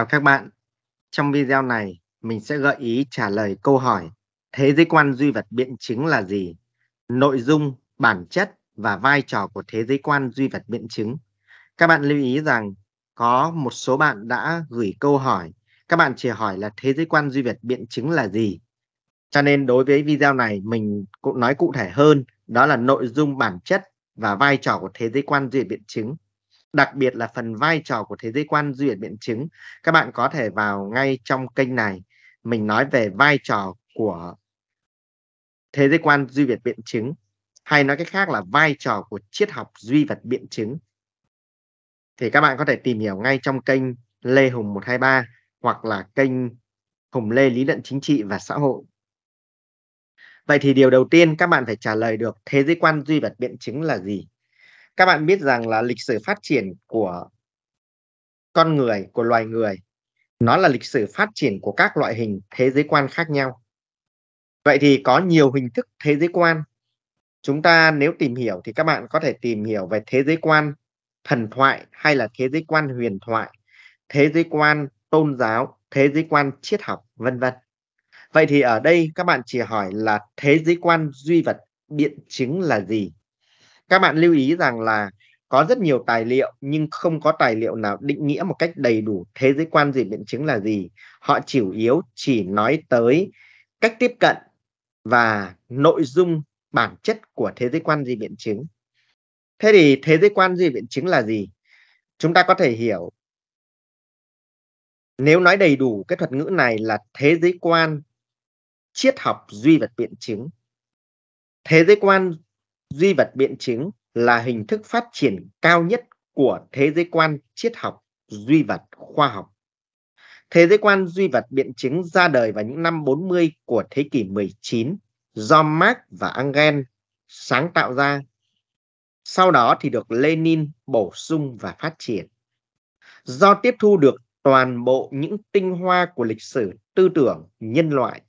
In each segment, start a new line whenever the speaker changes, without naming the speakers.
Chào các bạn. Trong video này, mình sẽ gợi ý trả lời câu hỏi Thế giới quan duy vật biện chứng là gì? Nội dung, bản chất và vai trò của thế giới quan duy vật biện chứng. Các bạn lưu ý rằng có một số bạn đã gửi câu hỏi. Các bạn chỉ hỏi là thế giới quan duy vật biện chứng là gì? Cho nên đối với video này mình cũng nói cụ thể hơn đó là nội dung, bản chất và vai trò của thế giới quan duy vật biện chứng đặc biệt là phần vai trò của thế giới quan duy biện chứng các bạn có thể vào ngay trong kênh này mình nói về vai trò của thế giới quan duy vật biện chứng hay nói cách khác là vai trò của triết học duy vật biện chứng thì các bạn có thể tìm hiểu ngay trong kênh Lê Hùng 123 hoặc là kênh Hùng Lê Lý luận chính trị và xã hội. Vậy thì điều đầu tiên các bạn phải trả lời được thế giới quan duy vật biện chứng là gì? các bạn biết rằng là lịch sử phát triển của con người của loài người nó là lịch sử phát triển của các loại hình thế giới quan khác nhau vậy thì có nhiều hình thức thế giới quan chúng ta nếu tìm hiểu thì các bạn có thể tìm hiểu về thế giới quan thần thoại hay là thế giới quan huyền thoại thế giới quan tôn giáo thế giới quan triết học vân vân vậy thì ở đây các bạn chỉ hỏi là thế giới quan duy vật biện chứng là gì các bạn lưu ý rằng là có rất nhiều tài liệu nhưng không có tài liệu nào định nghĩa một cách đầy đủ thế giới quan gì biện chứng là gì họ chủ yếu chỉ nói tới cách tiếp cận và nội dung bản chất của thế giới quan di biện chứng thế thì thế giới quan di biện chứng là gì chúng ta có thể hiểu nếu nói đầy đủ cái thuật ngữ này là thế giới quan triết học duy vật biện chứng thế giới quan duy vật biện chứng là hình thức phát triển cao nhất của thế giới quan triết học duy vật khoa học. Thế giới quan duy vật biện chứng ra đời vào những năm 40 của thế kỷ 19 do Marx và Engel sáng tạo ra. Sau đó thì được Lenin bổ sung và phát triển. Do tiếp thu được toàn bộ những tinh hoa của lịch sử tư tưởng nhân loại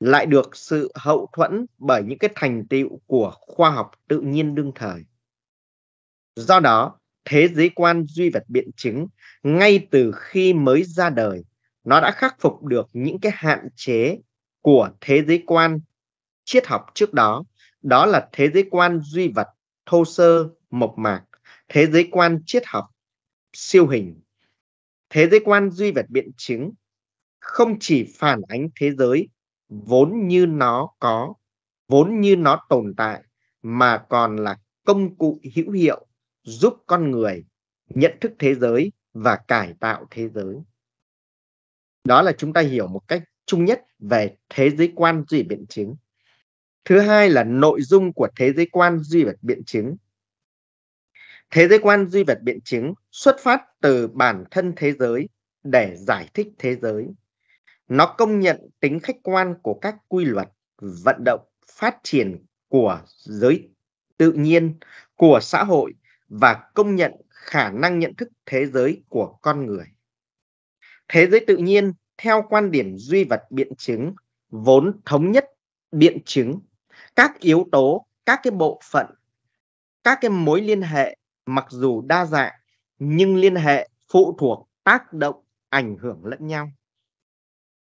lại được sự hậu thuẫn bởi những cái thành tựu của khoa học tự nhiên đương thời. Do đó, thế giới quan duy vật biện chứng ngay từ khi mới ra đời, nó đã khắc phục được những cái hạn chế của thế giới quan triết học trước đó, đó là thế giới quan duy vật thô sơ mộc mạc, thế giới quan triết học siêu hình. Thế giới quan duy vật biện chứng không chỉ phản ánh thế giới vốn như nó có vốn như nó tồn tại mà còn là công cụ hữu hiệu giúp con người nhận thức thế giới và cải tạo thế giới đó là chúng ta hiểu một cách chung nhất về thế giới quan duy biện chứng thứ hai là nội dung của thế giới quan duy vật biện chứng thế giới quan duy vật biện chứng xuất phát từ bản thân thế giới để giải thích thế giới nó công nhận tính khách quan của các quy luật vận động phát triển của giới tự nhiên của xã hội và công nhận khả năng nhận thức thế giới của con người thế giới tự nhiên theo quan điểm duy vật biện chứng vốn thống nhất biện chứng các yếu tố các cái bộ phận các cái mối liên hệ mặc dù đa dạng nhưng liên hệ phụ thuộc tác động ảnh hưởng lẫn nhau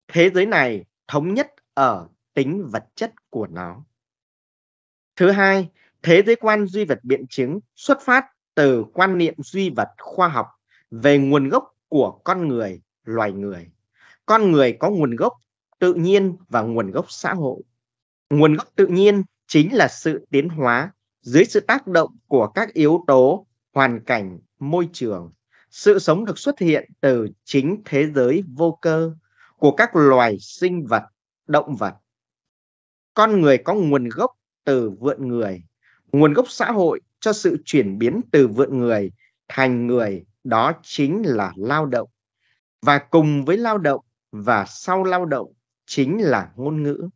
thế giới này thống nhất ở tính vật chất của nó. Thứ hai, thế giới quan duy vật biện chứng xuất phát từ quan niệm duy vật khoa học về nguồn gốc của con người, loài người. Con người có nguồn gốc tự nhiên và nguồn gốc xã hội. Nguồn gốc tự nhiên chính là sự tiến hóa dưới sự tác động của các yếu tố, hoàn cảnh, môi trường. Sự sống được xuất hiện từ chính thế giới vô cơ, của các loài sinh vật, động vật. Con người có nguồn gốc từ vượn người, nguồn gốc xã hội cho sự chuyển biến từ vượn người thành người đó chính là lao động. Và cùng với lao động và sau lao động chính là ngôn ngữ.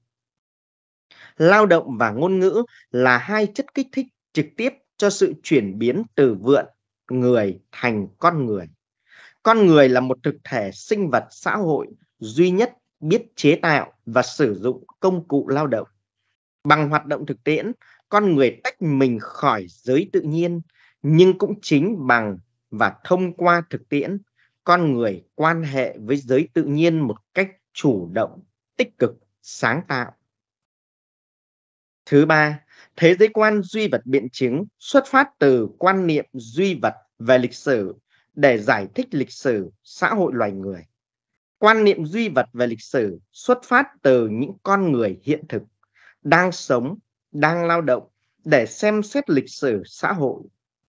Lao động và ngôn ngữ là hai chất kích thích trực tiếp cho sự chuyển biến từ vượn người thành con người. Con người là một thực thể sinh vật xã hội duy nhất biết chế tạo và sử dụng công cụ lao động. Bằng hoạt động thực tiễn, con người tách mình khỏi giới tự nhiên, nhưng cũng chính bằng và thông qua thực tiễn, con người quan hệ với giới tự nhiên một cách chủ động, tích cực, sáng tạo. Thứ ba, thế giới quan duy vật biện chứng xuất phát từ quan niệm duy vật về lịch sử để giải thích lịch sử xã hội loài người quan niệm duy vật về lịch sử xuất phát từ những con người hiện thực đang sống đang lao động để xem xét lịch sử xã hội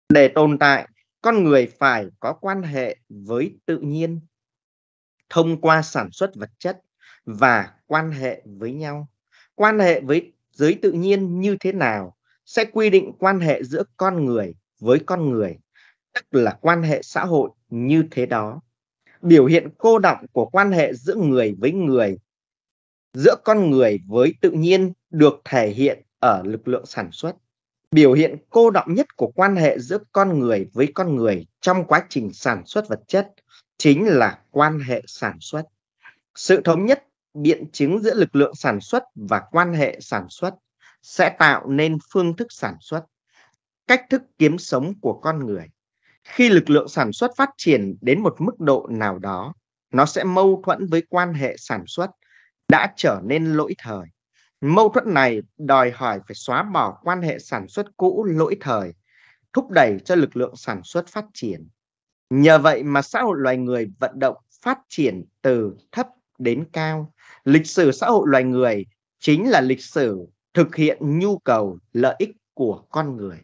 để tồn tại con người phải có quan hệ với tự nhiên thông qua sản xuất vật chất và quan hệ với nhau quan hệ với giới tự nhiên như thế nào sẽ quy định quan hệ giữa con người với con người tức là quan hệ xã hội như thế đó biểu hiện cô động của quan hệ giữa người với người giữa con người với tự nhiên được thể hiện ở lực lượng sản xuất biểu hiện cô động nhất của quan hệ giữa con người với con người trong quá trình sản xuất vật chất chính là quan hệ sản xuất sự thống nhất biện chứng giữa lực lượng sản xuất và quan hệ sản xuất sẽ tạo nên phương thức sản xuất cách thức kiếm sống của con người khi lực lượng sản xuất phát triển đến một mức độ nào đó nó sẽ mâu thuẫn với quan hệ sản xuất đã trở nên lỗi thời mâu thuẫn này đòi hỏi phải xóa bỏ quan hệ sản xuất cũ lỗi thời thúc đẩy cho lực lượng sản xuất phát triển nhờ vậy mà xã hội loài người vận động phát triển từ thấp đến cao lịch sử xã hội loài người chính là lịch sử thực hiện nhu cầu lợi ích của con người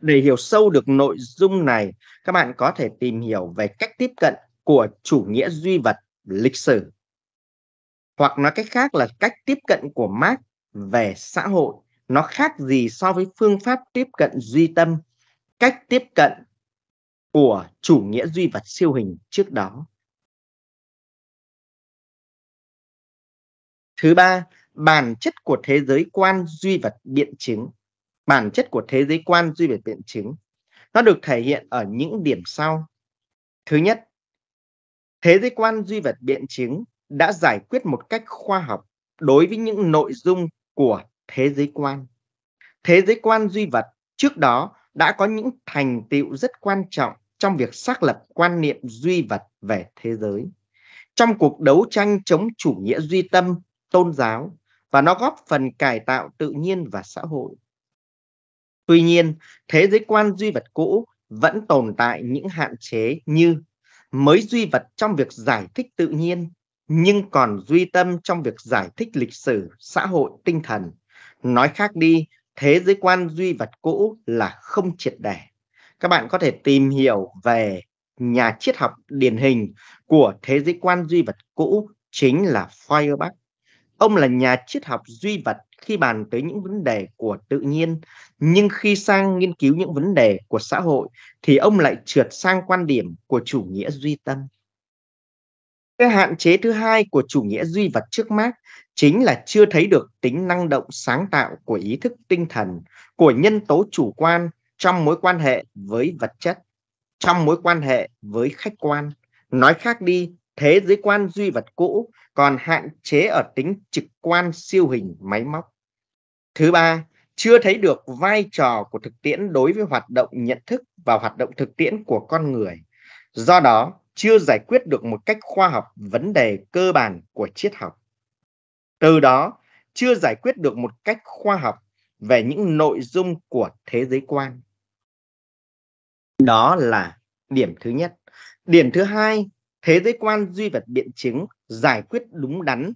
để hiểu sâu được nội dung này, các bạn có thể tìm hiểu về cách tiếp cận của chủ nghĩa duy vật lịch sử. Hoặc nói cách khác là cách tiếp cận của Marx về xã hội nó khác gì so với phương pháp tiếp cận duy tâm, cách tiếp cận của chủ nghĩa duy vật siêu hình trước đó. Thứ ba, bản chất của thế giới quan duy vật biện chứng bản chất của thế giới quan duy biệt biện chứng nó được thể hiện ở những điểm sau thứ nhất thế giới quan duy vật biện chứng đã giải quyết một cách khoa học đối với những nội dung của thế giới quan thế giới quan duy vật trước đó đã có những thành tựu rất quan trọng trong việc xác lập quan niệm duy vật về thế giới trong cuộc đấu tranh chống chủ nghĩa duy tâm tôn giáo và nó góp phần cải tạo tự nhiên và xã hội Tuy nhiên, thế giới quan duy vật cũ vẫn tồn tại những hạn chế như mới duy vật trong việc giải thích tự nhiên nhưng còn duy tâm trong việc giải thích lịch sử, xã hội, tinh thần. Nói khác đi, thế giới quan duy vật cũ là không triệt để. Các bạn có thể tìm hiểu về nhà triết học điển hình của thế giới quan duy vật cũ chính là Feuerbach. Ông là nhà triết học duy vật khi bàn tới những vấn đề của tự nhiên nhưng khi sang nghiên cứu những vấn đề của xã hội thì ông lại trượt sang quan điểm của chủ nghĩa duy tâm cái hạn chế thứ hai của chủ nghĩa duy vật trước mắt chính là chưa thấy được tính năng động sáng tạo của ý thức tinh thần, của nhân tố chủ quan trong mối quan hệ với vật chất, trong mối quan hệ với khách quan. Nói khác đi, thế giới quan duy vật cũ còn hạn chế ở tính trực quan siêu hình máy móc. Thứ ba, chưa thấy được vai trò của thực tiễn đối với hoạt động nhận thức và hoạt động thực tiễn của con người. Do đó, chưa giải quyết được một cách khoa học vấn đề cơ bản của triết học. Từ đó, chưa giải quyết được một cách khoa học về những nội dung của thế giới quan. Đó là điểm thứ nhất. Điểm thứ hai thế giới quan duy vật biện chứng giải quyết đúng đắn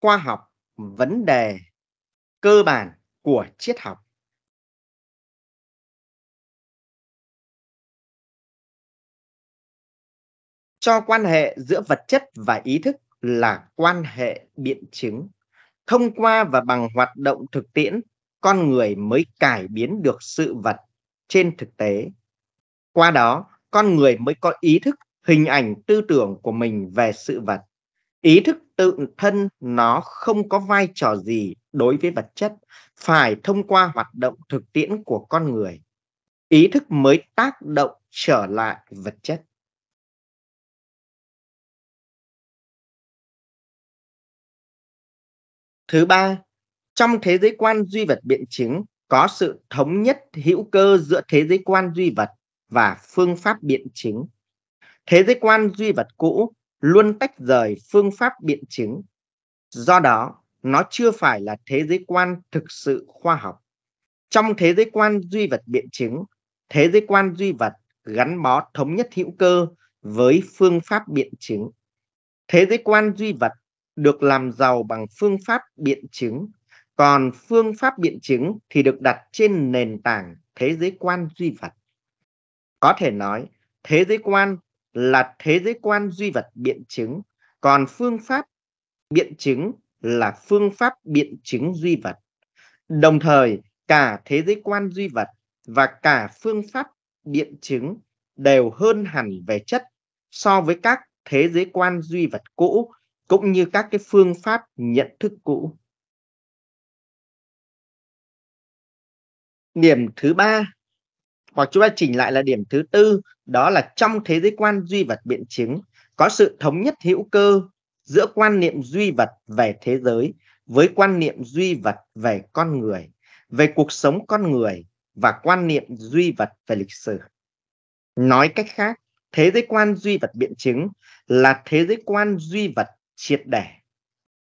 khoa học vấn đề cơ bản của triết học cho quan hệ giữa vật chất và ý thức là quan hệ biện chứng thông qua và bằng hoạt động thực tiễn con người mới cải biến được sự vật trên thực tế qua đó con người mới có ý thức hình ảnh tư tưởng của mình về sự vật ý thức tự thân nó không có vai trò gì đối với vật chất phải thông qua hoạt động thực tiễn của con người ý thức mới tác động trở lại vật chất thứ ba trong thế giới quan duy vật biện chứng có sự thống nhất hữu cơ giữa thế giới quan duy vật và phương pháp biện chứng thế giới quan duy vật cũ luôn tách rời phương pháp biện chứng do đó nó chưa phải là thế giới quan thực sự khoa học trong thế giới quan duy vật biện chứng thế giới quan duy vật gắn bó thống nhất hữu cơ với phương pháp biện chứng thế giới quan duy vật được làm giàu bằng phương pháp biện chứng còn phương pháp biện chứng thì được đặt trên nền tảng thế giới quan duy vật có thể nói thế giới quan là thế giới quan duy vật biện chứng còn phương pháp biện chứng là phương pháp biện chứng duy vật đồng thời cả thế giới quan duy vật và cả phương pháp biện chứng đều hơn hẳn về chất so với các thế giới quan duy vật cũ cũng như các cái phương pháp nhận thức cũ.
Điểm thứ ba
hoặc chúng ta chỉnh lại là điểm thứ tư đó là trong thế giới quan duy vật biện chứng có sự thống nhất hữu cơ giữa quan niệm duy vật về thế giới với quan niệm duy vật về con người về cuộc sống con người và quan niệm duy vật về lịch sử nói cách khác thế giới quan duy vật biện chứng là thế giới quan duy vật triệt để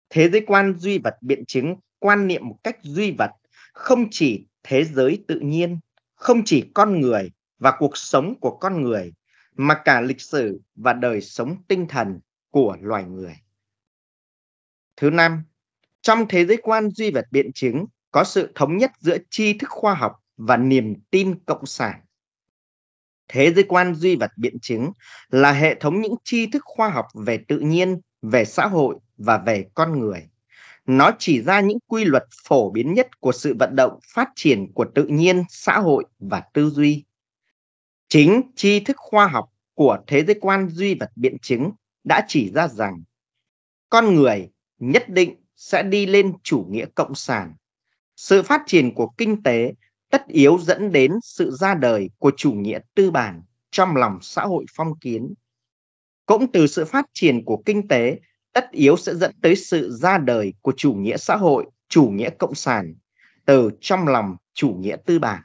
thế giới quan duy vật biện chứng quan niệm một cách duy vật không chỉ thế giới tự nhiên không chỉ con người và cuộc sống của con người mà cả lịch sử và đời sống tinh thần của loài người. Thứ năm, trong thế giới quan duy vật biện chứng có sự thống nhất giữa tri thức khoa học và niềm tin cộng sản. Thế giới quan duy vật biện chứng là hệ thống những tri thức khoa học về tự nhiên, về xã hội và về con người nó chỉ ra những quy luật phổ biến nhất của sự vận động phát triển của tự nhiên, xã hội và tư duy. Chính tri thức khoa học của thế giới quan duy vật biện chứng đã chỉ ra rằng con người nhất định sẽ đi lên chủ nghĩa cộng sản. Sự phát triển của kinh tế tất yếu dẫn đến sự ra đời của chủ nghĩa tư bản trong lòng xã hội phong kiến. Cũng từ sự phát triển của kinh tế tất yếu sẽ dẫn tới sự ra đời của chủ nghĩa xã hội, chủ nghĩa cộng sản từ trong lòng chủ nghĩa tư bản.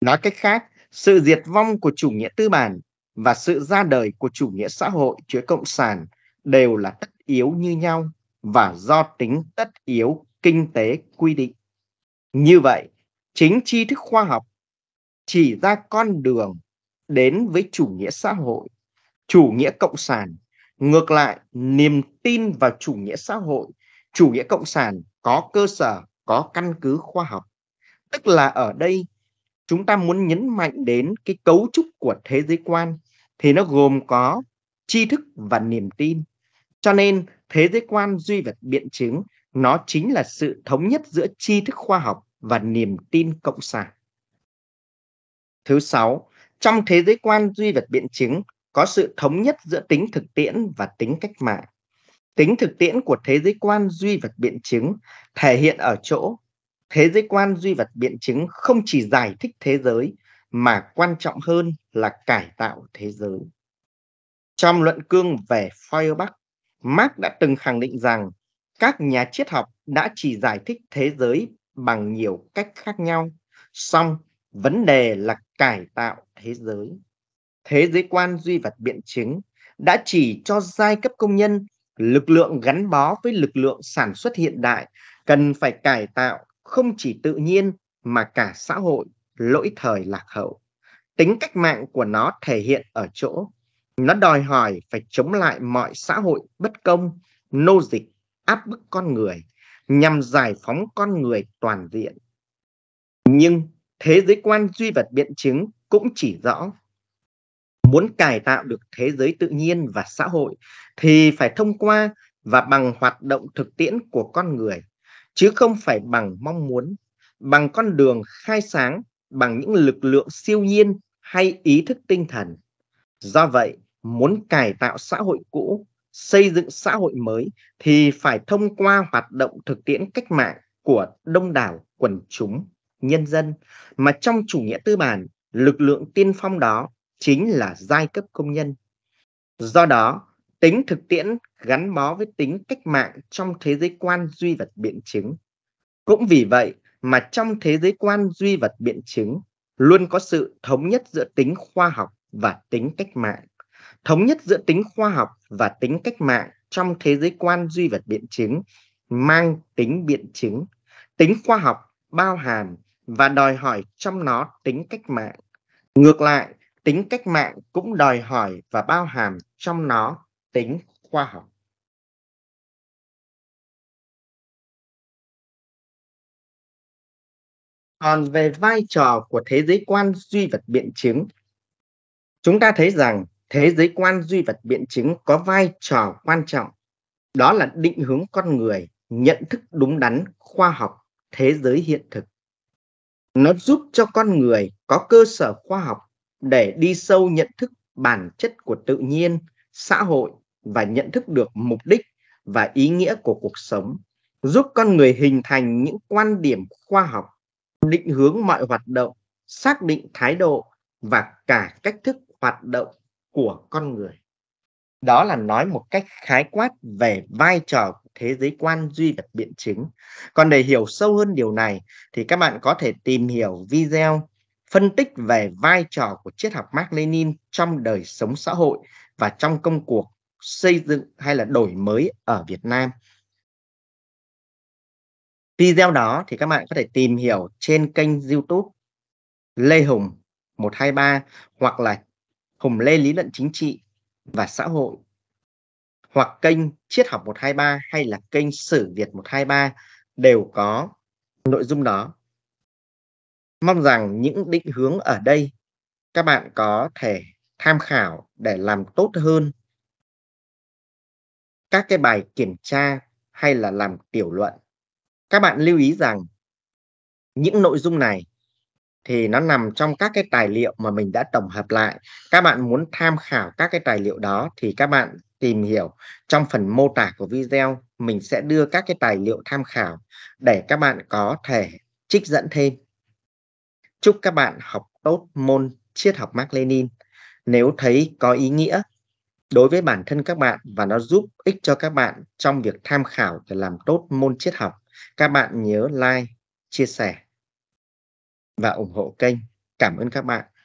Nói cách khác, sự diệt vong của chủ nghĩa tư bản và sự ra đời của chủ nghĩa xã hội chứa cộng sản đều là tất yếu như nhau và do tính tất yếu kinh tế quy định. Như vậy, chính tri thức khoa học chỉ ra con đường đến với chủ nghĩa xã hội, chủ nghĩa cộng sản Ngược lại, niềm tin vào chủ nghĩa xã hội, chủ nghĩa cộng sản có cơ sở, có căn cứ khoa học. Tức là ở đây chúng ta muốn nhấn mạnh đến cái cấu trúc của thế giới quan thì nó gồm có tri thức và niềm tin. Cho nên thế giới quan duy vật biện chứng nó chính là sự thống nhất giữa tri thức khoa học và niềm tin cộng sản. Thứ sáu, trong thế giới quan duy vật biện chứng có sự thống nhất giữa tính thực tiễn và tính cách mạng. Tính thực tiễn của thế giới quan duy vật biện chứng thể hiện ở chỗ thế giới quan duy vật biện chứng không chỉ giải thích thế giới mà quan trọng hơn là cải tạo thế giới. Trong luận cương về Feuerbach, Marx đã từng khẳng định rằng các nhà triết học đã chỉ giải thích thế giới bằng nhiều cách khác nhau, song vấn đề là cải tạo thế giới thế giới quan duy vật biện chứng đã chỉ cho giai cấp công nhân lực lượng gắn bó với lực lượng sản xuất hiện đại cần phải cải tạo không chỉ tự nhiên mà cả xã hội lỗi thời lạc hậu. Tính cách mạng của nó thể hiện ở chỗ nó đòi hỏi phải chống lại mọi xã hội bất công, nô dịch, áp bức con người nhằm giải phóng con người toàn diện. Nhưng thế giới quan duy vật biện chứng cũng chỉ rõ muốn cải tạo được thế giới tự nhiên và xã hội thì phải thông qua và bằng hoạt động thực tiễn của con người chứ không phải bằng mong muốn bằng con đường khai sáng bằng những lực lượng siêu nhiên hay ý thức tinh thần do vậy muốn cải tạo xã hội cũ xây dựng xã hội mới thì phải thông qua hoạt động thực tiễn cách mạng của đông đảo quần chúng nhân dân mà trong chủ nghĩa tư bản lực lượng tiên phong đó chính là giai cấp công nhân. Do đó, tính thực tiễn gắn bó với tính cách mạng trong thế giới quan duy vật biện chứng. Cũng vì vậy mà trong thế giới quan duy vật biện chứng luôn có sự thống nhất giữa tính khoa học và tính cách mạng. Thống nhất giữa tính khoa học và tính cách mạng trong thế giới quan duy vật biện chứng mang tính biện chứng, tính khoa học bao hàm và đòi hỏi trong nó tính cách mạng. Ngược lại, tính cách mạng cũng đòi hỏi và bao hàm
trong nó tính khoa học còn về vai trò của thế
giới quan duy vật biện chứng chúng ta thấy rằng thế giới quan duy vật biện chứng có vai trò quan trọng đó là định hướng con người nhận thức đúng đắn khoa học thế giới hiện thực nó giúp cho con người có cơ sở khoa học để đi sâu nhận thức bản chất của tự nhiên, xã hội và nhận thức được mục đích và ý nghĩa của cuộc sống, giúp con người hình thành những quan điểm khoa học, định hướng mọi hoạt động, xác định thái độ và cả cách thức hoạt động của con người. Đó là nói một cách khái quát về vai trò của thế giới quan duy vật biện chứng. Còn để hiểu sâu hơn điều này thì các bạn có thể tìm hiểu video phân tích về vai trò của triết học Mark Lenin trong đời sống xã hội và trong công cuộc xây dựng hay là đổi mới ở Việt Nam. Video đó thì các bạn có thể tìm hiểu trên kênh YouTube Lê Hùng 123 hoặc là Hùng Lê Lý luận chính trị và xã hội hoặc kênh Triết học 123 hay là kênh Sử Việt 123 đều có nội dung đó Mong rằng những định hướng ở đây các bạn có thể tham khảo để làm tốt hơn các cái bài kiểm tra hay là làm tiểu luận. Các bạn lưu ý rằng những nội dung này thì nó nằm trong các cái tài liệu mà mình đã tổng hợp lại. Các bạn muốn tham khảo các cái tài liệu đó thì các bạn tìm hiểu trong phần mô tả của video mình sẽ đưa các cái tài liệu tham khảo để các bạn có thể trích dẫn thêm. Chúc các bạn học tốt môn triết học Mark Lenin nếu thấy có ý nghĩa đối với bản thân các bạn và nó giúp ích cho các bạn trong việc tham khảo để làm tốt môn triết học. Các bạn nhớ like, chia sẻ và ủng hộ kênh.
Cảm ơn các bạn.